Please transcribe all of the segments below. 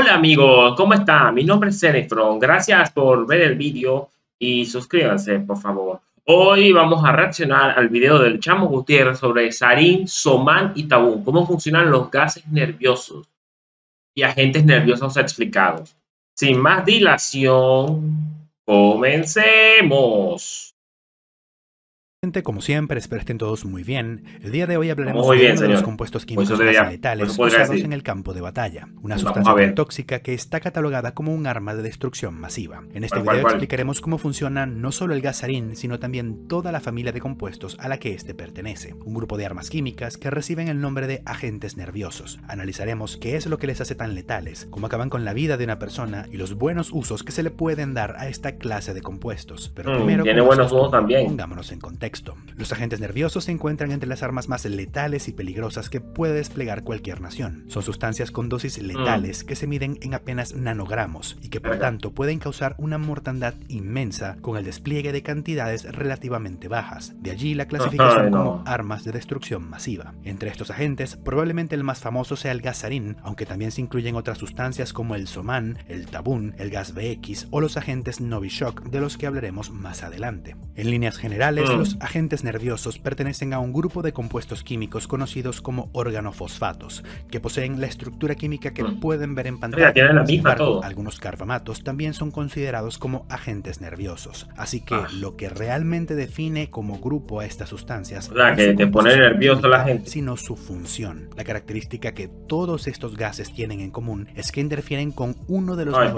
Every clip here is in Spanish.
Hola amigos, ¿cómo está. Mi nombre es Zenefron, gracias por ver el vídeo y suscríbanse por favor. Hoy vamos a reaccionar al video del Chamo Gutiérrez sobre sarín, somán y tabú, cómo funcionan los gases nerviosos y agentes nerviosos explicados. Sin más dilación, comencemos como siempre, espero estén todos muy bien. El día de hoy hablaremos de los compuestos pues químicos pues letales usados en el campo de batalla, una sustancia tóxica que está catalogada como un arma de destrucción masiva. En este video explicaremos cómo funciona no solo el gasarín, sino también toda la familia de compuestos a la que este pertenece, un grupo de armas químicas que reciben el nombre de agentes nerviosos. Analizaremos qué es lo que les hace tan letales, cómo acaban con la vida de una persona y los buenos usos que se le pueden dar a esta clase de compuestos. Pero mm, primero, tiene buenos usos también. Pongámonos en contexto. Los agentes nerviosos se encuentran entre las armas más letales y peligrosas que puede desplegar cualquier nación. Son sustancias con dosis mm. letales que se miden en apenas nanogramos y que por tanto pueden causar una mortandad inmensa con el despliegue de cantidades relativamente bajas. De allí la clasificación como armas de destrucción masiva. Entre estos agentes, probablemente el más famoso sea el gasarín, aunque también se incluyen otras sustancias como el somán, el tabún, el gas BX o los agentes Novichok de los que hablaremos más adelante. En líneas generales, mm. los agentes nerviosos pertenecen a un grupo de compuestos químicos conocidos como organofosfatos, que poseen la estructura química que mm. pueden ver en pantalla. algunos carbamatos también son considerados como agentes nerviosos. Así que ah. lo que realmente define como grupo a estas sustancias. que pone nervioso la gente. Sino su función. La característica que todos estos gases tienen en común es que interfieren con uno de los Ay,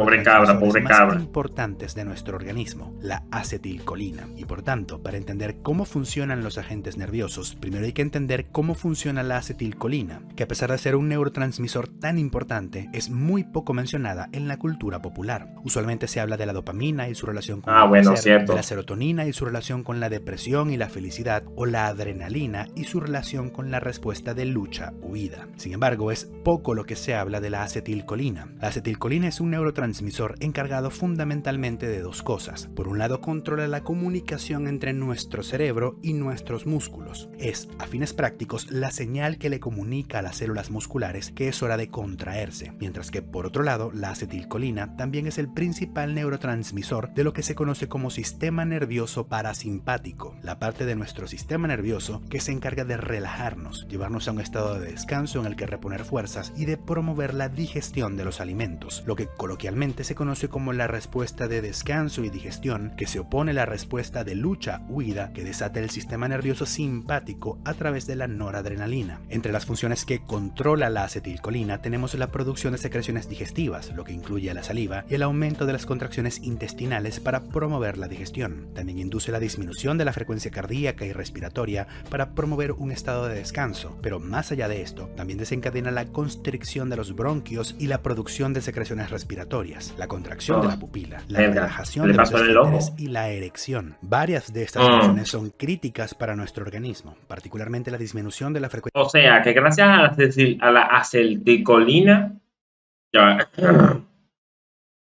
más importantes de nuestro organismo, la acetilcolina. Y por tanto, para entender cómo cómo funcionan los agentes nerviosos, primero hay que entender cómo funciona la acetilcolina, que a pesar de ser un neurotransmisor tan importante, es muy poco mencionada en la cultura popular. Usualmente se habla de la dopamina y su relación con ah, la serotonina y su relación con la depresión y la felicidad, o la adrenalina y su relación con la respuesta de lucha-huida. Sin embargo, es poco lo que se habla de la acetilcolina. La acetilcolina es un neurotransmisor encargado fundamentalmente de dos cosas. Por un lado, controla la comunicación entre nuestros y nuestros músculos. Es, a fines prácticos, la señal que le comunica a las células musculares que es hora de contraerse, mientras que, por otro lado, la acetilcolina también es el principal neurotransmisor de lo que se conoce como sistema nervioso parasimpático, la parte de nuestro sistema nervioso que se encarga de relajarnos, llevarnos a un estado de descanso en el que reponer fuerzas y de promover la digestión de los alimentos, lo que coloquialmente se conoce como la respuesta de descanso y digestión, que se opone a la respuesta de lucha-huida que desata el sistema nervioso simpático a través de la noradrenalina. Entre las funciones que controla la acetilcolina tenemos la producción de secreciones digestivas, lo que incluye la saliva, y el aumento de las contracciones intestinales para promover la digestión. También induce la disminución de la frecuencia cardíaca y respiratoria para promover un estado de descanso, pero más allá de esto, también desencadena la constricción de los bronquios y la producción de secreciones respiratorias, la contracción de la ah. pupila, la relajación de los y la erección. Varias de estas ah. funciones son críticas para nuestro organismo, particularmente la disminución de la frecuencia. O sea, que gracias a la, a la acetilcolina,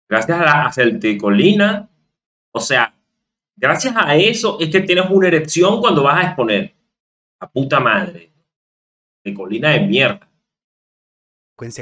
gracias a la acetilcolina, o sea, gracias a eso es que tienes una erección cuando vas a exponer. A puta madre. De colina de mierda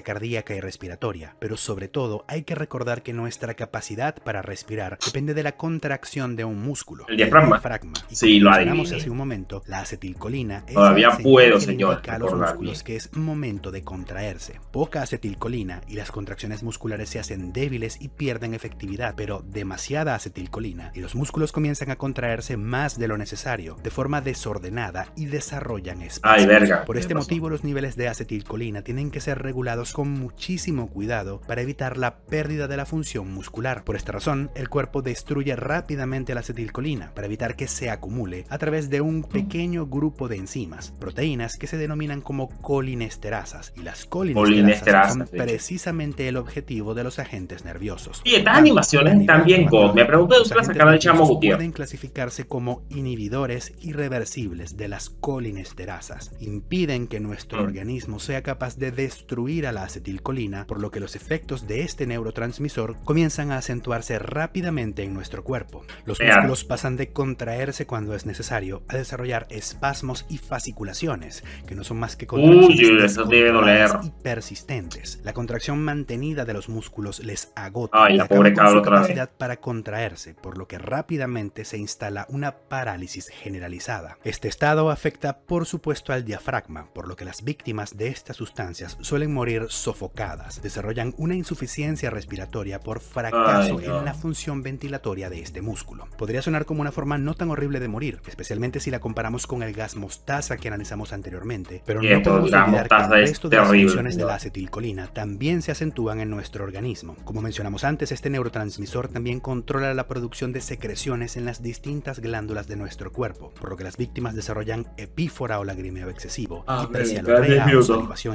cardíaca y respiratoria, pero sobre todo hay que recordar que nuestra capacidad para respirar depende de la contracción de un músculo, el diafragma. sí, lo haremos hace un momento, la acetilcolina es Todavía puedo, señor, los músculos que es momento de contraerse. Poca acetilcolina y las contracciones musculares se hacen débiles y pierden efectividad, pero demasiada acetilcolina y los músculos comienzan a contraerse más de lo necesario, de forma desordenada y desarrollan espacios. Por este motivo los niveles de acetilcolina tienen que ser regulados con muchísimo cuidado para evitar la pérdida de la función muscular. Por esta razón, el cuerpo destruye rápidamente la acetilcolina para evitar que se acumule a través de un pequeño grupo de enzimas, proteínas que se denominan como colinesterasas. Y las colinesterasas, son precisamente el objetivo de los agentes nerviosos. Y estas animaciones también, Me pregunto de la chamo Gutiérrez. Pueden clasificarse como inhibidores irreversibles de las colinesterasas. Impiden que nuestro mm. organismo sea capaz de destruir a la acetilcolina, por lo que los efectos de este neurotransmisor comienzan a acentuarse rápidamente en nuestro cuerpo. Los músculos pasan de contraerse cuando es necesario a desarrollar espasmos y fasciculaciones, que no son más que contracciones Uy, y persistentes. La contracción mantenida de los músculos les agota la capacidad para contraerse, por lo que rápidamente se instala una parálisis generalizada. Este estado afecta por supuesto al diafragma, por lo que las víctimas de estas sustancias suelen morir sofocadas. Desarrollan una insuficiencia respiratoria por fracaso en la función ventilatoria de este músculo. Podría sonar como una forma no tan horrible de morir, especialmente si la comparamos con el gas mostaza que analizamos anteriormente, pero no podemos olvidar que el resto de las funciones de la acetilcolina también se acentúan en nuestro organismo. Como mencionamos antes, este neurotransmisor también controla la producción de secreciones en las distintas glándulas de nuestro cuerpo, por lo que las víctimas desarrollan epífora o lagrimeo excesivo, ah,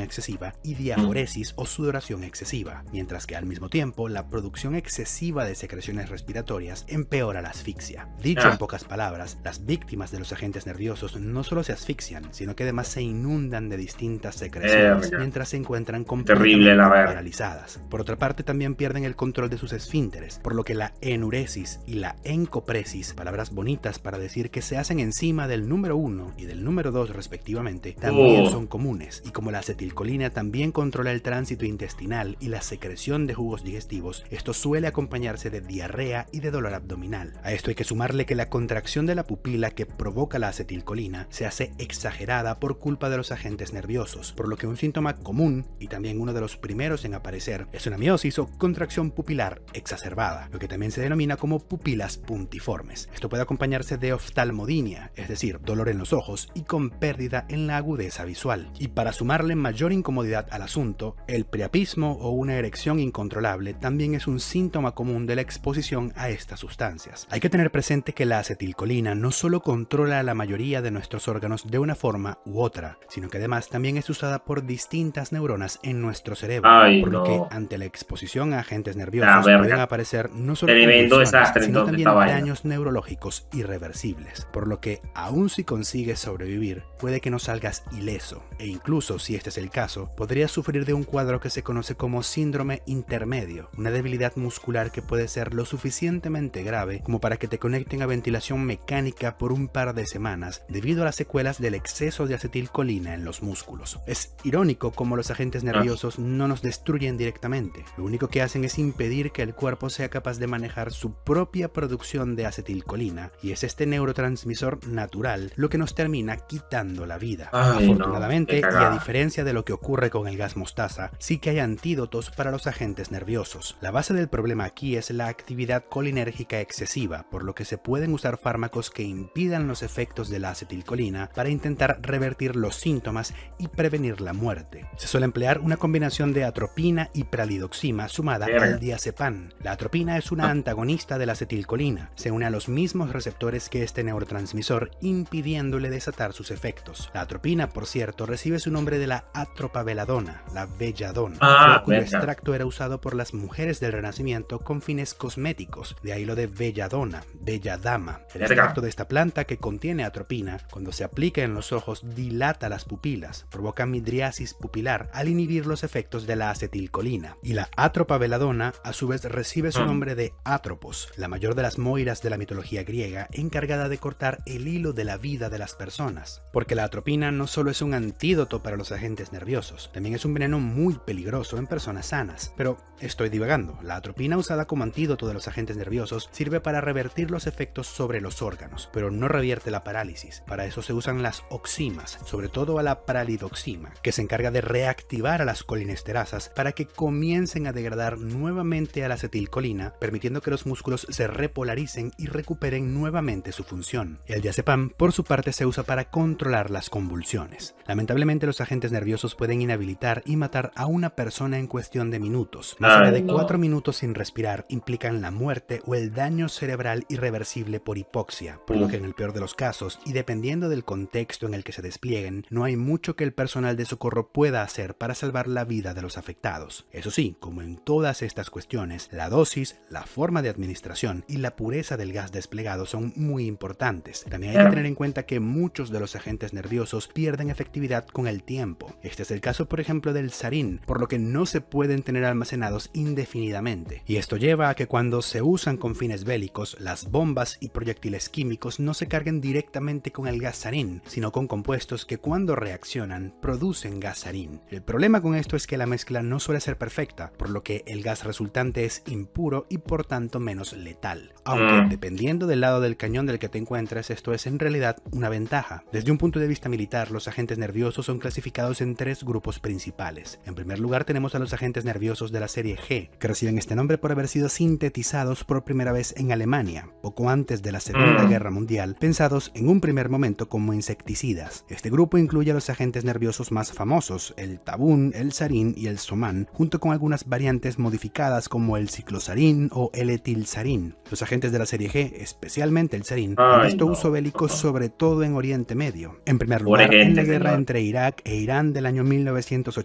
excesiva y diabetes o sudoración excesiva, mientras que al mismo tiempo la producción excesiva de secreciones respiratorias empeora la asfixia. Dicho en ah. pocas palabras, las víctimas de los agentes nerviosos no solo se asfixian, sino que además se inundan de distintas secreciones eh, mientras se encuentran completamente paralizadas. Por otra parte, también pierden el control de sus esfínteres, por lo que la enuresis y la encopresis, palabras bonitas para decir que se hacen encima del número 1 y del número 2 respectivamente, también oh. son comunes, y como la acetilcolina también controla el tránsito intestinal y la secreción de jugos digestivos, esto suele acompañarse de diarrea y de dolor abdominal. A esto hay que sumarle que la contracción de la pupila que provoca la acetilcolina se hace exagerada por culpa de los agentes nerviosos, por lo que un síntoma común y también uno de los primeros en aparecer es una miosis o contracción pupilar exacerbada, lo que también se denomina como pupilas puntiformes. Esto puede acompañarse de oftalmodinia, es decir, dolor en los ojos y con pérdida en la agudeza visual. Y para sumarle mayor incomodidad a las asunto, el priapismo o una erección incontrolable también es un síntoma común de la exposición a estas sustancias. Hay que tener presente que la acetilcolina no solo controla la mayoría de nuestros órganos de una forma u otra, sino que además también es usada por distintas neuronas en nuestro cerebro, por lo que ante la exposición a agentes nerviosos pueden aparecer no solo desastre, sino también daños neurológicos irreversibles, por lo que aún si consigues sobrevivir, puede que no salgas ileso, e incluso si este es el caso, podría sufrir sufrir de un cuadro que se conoce como síndrome intermedio, una debilidad muscular que puede ser lo suficientemente grave como para que te conecten a ventilación mecánica por un par de semanas debido a las secuelas del exceso de acetilcolina en los músculos. Es irónico como los agentes ah. nerviosos no nos destruyen directamente, lo único que hacen es impedir que el cuerpo sea capaz de manejar su propia producción de acetilcolina y es este neurotransmisor natural lo que nos termina quitando la vida. Afortunadamente, y a diferencia de lo que ocurre con el gas mostaza, sí que hay antídotos para los agentes nerviosos. La base del problema aquí es la actividad colinérgica excesiva, por lo que se pueden usar fármacos que impidan los efectos de la acetilcolina para intentar revertir los síntomas y prevenir la muerte. Se suele emplear una combinación de atropina y pralidoxima sumada al diazepam. La atropina es una ah. antagonista de la acetilcolina, se une a los mismos receptores que este neurotransmisor impidiéndole desatar sus efectos. La atropina, por cierto, recibe su nombre de la atropabeladona, la belladona. Ah, cuyo extracto era usado por las mujeres del Renacimiento con fines cosméticos, de ahí lo de belladona, dama. El extracto de esta planta que contiene atropina, cuando se aplica en los ojos dilata las pupilas, provoca midriasis pupilar al inhibir los efectos de la acetilcolina. Y la atropa veladona a su vez recibe su mm. nombre de Atropos, la mayor de las moiras de la mitología griega encargada de cortar el hilo de la vida de las personas, porque la atropina no solo es un antídoto para los agentes nerviosos, también es un veneno muy peligroso en personas sanas, pero estoy divagando. La atropina usada como antídoto de los agentes nerviosos sirve para revertir los efectos sobre los órganos, pero no revierte la parálisis. Para eso se usan las oximas, sobre todo a la paralidoxima, que se encarga de reactivar a las colinesterasas para que comiencen a degradar nuevamente a la acetilcolina, permitiendo que los músculos se repolaricen y recuperen nuevamente su función. El diazepam, por su parte, se usa para controlar las convulsiones. Lamentablemente los agentes nerviosos pueden inhabilitar y matar a una persona en cuestión de minutos. Más allá de cuatro minutos sin respirar implican la muerte o el daño cerebral irreversible por hipoxia, por lo que en el peor de los casos, y dependiendo del contexto en el que se desplieguen, no hay mucho que el personal de socorro pueda hacer para salvar la vida de los afectados. Eso sí, como en todas estas cuestiones, la dosis, la forma de administración y la pureza del gas desplegado son muy importantes. También hay que tener en cuenta que muchos de los agentes nerviosos pierden efectividad con el tiempo. Este es el caso, por ejemplo, del sarín, por lo que no se pueden tener almacenados indefinidamente. Y esto lleva a que cuando se usan con fines bélicos, las bombas y proyectiles químicos no se carguen directamente con el gas sarín, sino con compuestos que cuando reaccionan producen gas sarín. El problema con esto es que la mezcla no suele ser perfecta, por lo que el gas resultante es impuro y por tanto menos letal. Aunque mm. dependiendo del lado del cañón del que te encuentres, esto es en realidad una ventaja. Desde un punto de vista militar, los agentes nerviosos son clasificados en tres grupos principales en primer lugar tenemos a los agentes nerviosos de la serie G, que reciben este nombre por haber sido sintetizados por primera vez en Alemania, poco antes de la Segunda mm. Guerra Mundial, pensados en un primer momento como insecticidas. Este grupo incluye a los agentes nerviosos más famosos, el tabún, el sarín y el somán, junto con algunas variantes modificadas como el ciclosarín o el etilsarín. Los agentes de la serie G, especialmente el sarín, han visto uso bélico sobre todo en Oriente Medio. En primer lugar, en la guerra entre Irak e Irán del año 1980,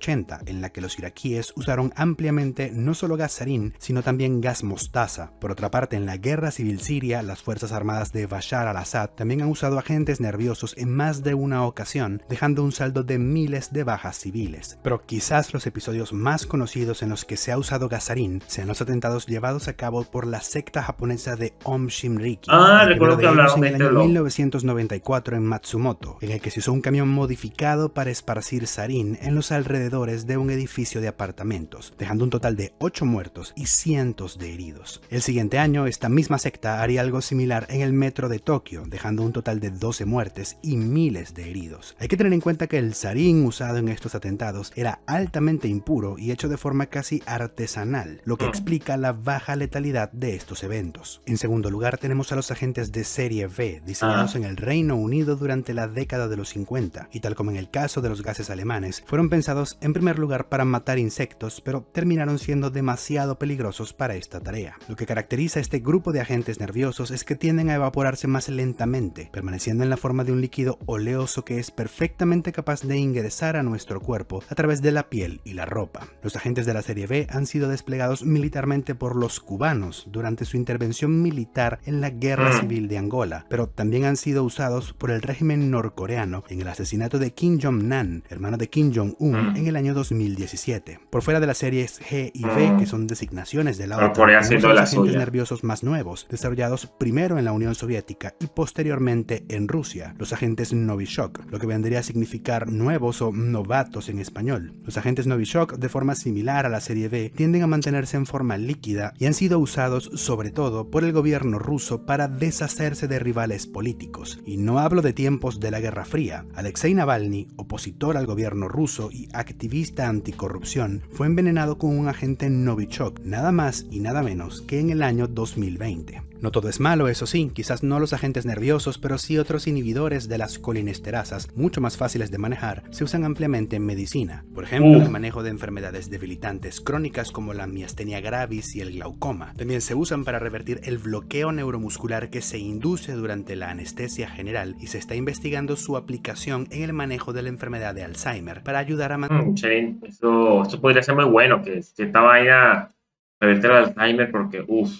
en la que los iraquíes usaron ampliamente no solo gas sarín, sino también gas mostaza. Por otra parte, en la guerra civil siria, las Fuerzas Armadas de Bashar al-Assad también han usado agentes nerviosos en más de una ocasión, dejando un saldo de miles de bajas civiles. Pero quizás los episodios más conocidos en los que se ha usado gas sarín sean los atentados llevados a cabo por la secta japonesa de Om Shinriki. Ah, recuerdo que hablaron de este En 1994 en Matsumoto, en el que se usó un camión modificado para esparcir sarín en los alrededores de un edificio de apartamentos, dejando un total de 8 muertos y cientos de heridos. El siguiente año, esta misma secta haría algo similar en el metro de Tokio, dejando un total de 12 muertes y miles de heridos. Hay que tener en cuenta que el sarín usado en estos atentados era altamente impuro y hecho de forma casi artesanal, lo que explica la baja letalidad de estos eventos. En segundo lugar, tenemos a los agentes de serie B, diseñados ah. en el Reino Unido durante la década de los 50, y tal como en el caso de los gases alemanes, fueron pensados en primer lugar para matar insectos, pero terminaron siendo demasiado peligrosos para esta tarea. Lo que caracteriza a este grupo de agentes nerviosos es que tienden a evaporarse más lentamente, permaneciendo en la forma de un líquido oleoso que es perfectamente capaz de ingresar a nuestro cuerpo a través de la piel y la ropa. Los agentes de la Serie B han sido desplegados militarmente por los cubanos durante su intervención militar en la Guerra mm. Civil de Angola, pero también han sido usados por el régimen norcoreano en el asesinato de Kim Jong-nan, hermano de Kim Jong-un, mm. en el año 2017. Por fuera de las series G y B, que son designaciones de la OTAN, los agentes nerviosos más nuevos, desarrollados primero en la Unión Soviética y posteriormente en Rusia, los agentes Novichok, lo que vendría a significar nuevos o novatos en español. Los agentes Novichok, de forma similar a la serie B, tienden a mantenerse en forma líquida y han sido usados sobre todo por el gobierno ruso para deshacerse de rivales políticos. Y no hablo de tiempos de la Guerra Fría. Alexei Navalny, opositor al gobierno ruso y activista activista anticorrupción, fue envenenado con un agente Novichok, nada más y nada menos que en el año 2020. No todo es malo, eso sí, quizás no los agentes nerviosos, pero sí otros inhibidores de las colinesterasas, mucho más fáciles de manejar, se usan ampliamente en medicina. Por ejemplo, el manejo de enfermedades debilitantes crónicas como la miastenia gravis y el glaucoma. También se usan para revertir el bloqueo neuromuscular que se induce durante la anestesia general y se está investigando su aplicación en el manejo de la enfermedad de Alzheimer para ayudar a mm, mantener... eso, esto podría ser muy bueno, que, esta vaina revertir Alzheimer porque, uff,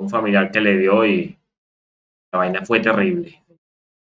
un familiar que le dio y la vaina fue terrible,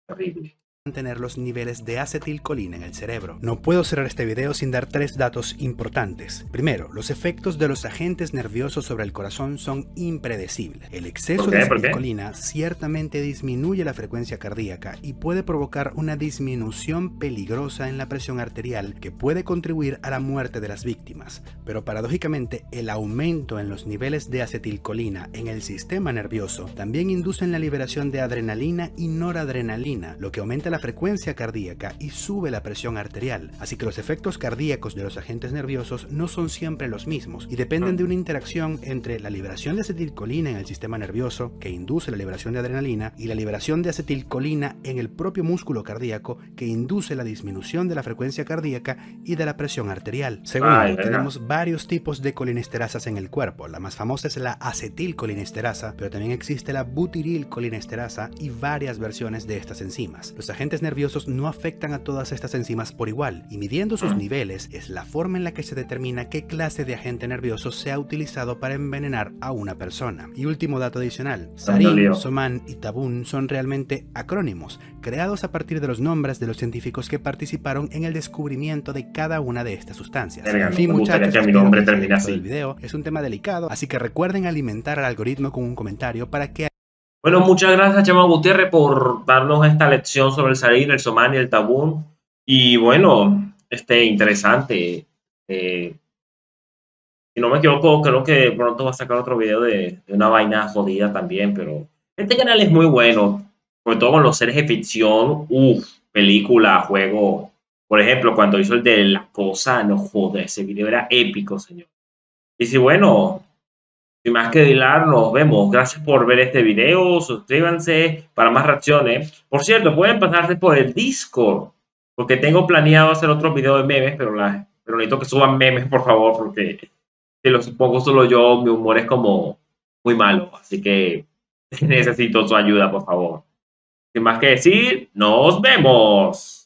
terrible mantener los niveles de acetilcolina en el cerebro. No puedo cerrar este video sin dar tres datos importantes. Primero, los efectos de los agentes nerviosos sobre el corazón son impredecibles. El exceso de acetilcolina ciertamente disminuye la frecuencia cardíaca y puede provocar una disminución peligrosa en la presión arterial que puede contribuir a la muerte de las víctimas. Pero paradójicamente, el aumento en los niveles de acetilcolina en el sistema nervioso también inducen la liberación de adrenalina y noradrenalina, lo que aumenta la frecuencia cardíaca y sube la presión arterial, así que los efectos cardíacos de los agentes nerviosos no son siempre los mismos y dependen ah. de una interacción entre la liberación de acetilcolina en el sistema nervioso, que induce la liberación de adrenalina, y la liberación de acetilcolina en el propio músculo cardíaco, que induce la disminución de la frecuencia cardíaca y de la presión arterial. Segundo, tenemos varios tipos de colinesterasas en el cuerpo. La más famosa es la acetilcolinesterasa, pero también existe la butirilcolinesterasa y varias versiones de estas enzimas. Los agentes agentes nerviosos no afectan a todas estas enzimas por igual, y midiendo sus ah. niveles es la forma en la que se determina qué clase de agente nervioso se ha utilizado para envenenar a una persona. Y último dato adicional, ah, Sarin, Soman y Tabun son realmente acrónimos, creados a partir de los nombres de los científicos que participaron en el descubrimiento de cada una de estas sustancias. fin, muchachos, que mi nombre El video es un tema delicado, así que recuerden alimentar al algoritmo con un comentario para que bueno, muchas gracias, Chema Gutiérrez, por darnos esta lección sobre el Salir, el Somán y el tabú Y bueno, este, interesante. Eh, si no me equivoco, creo que pronto va a sacar otro video de, una vaina jodida también, pero este canal es muy bueno, sobre todo con los seres de ficción, uff, película, juego. Por ejemplo, cuando hizo el de La Cosa, no jodas, ese video era épico, señor. Y si bueno, sin más que dilar, nos vemos. Gracias por ver este video. Suscríbanse para más reacciones. Por cierto, pueden pasarse por el Discord, porque tengo planeado hacer otro video de memes, pero, la, pero necesito que suban memes, por favor, porque si los supongo solo yo, mi humor es como muy malo. Así que necesito su ayuda, por favor. Sin más que decir, nos vemos.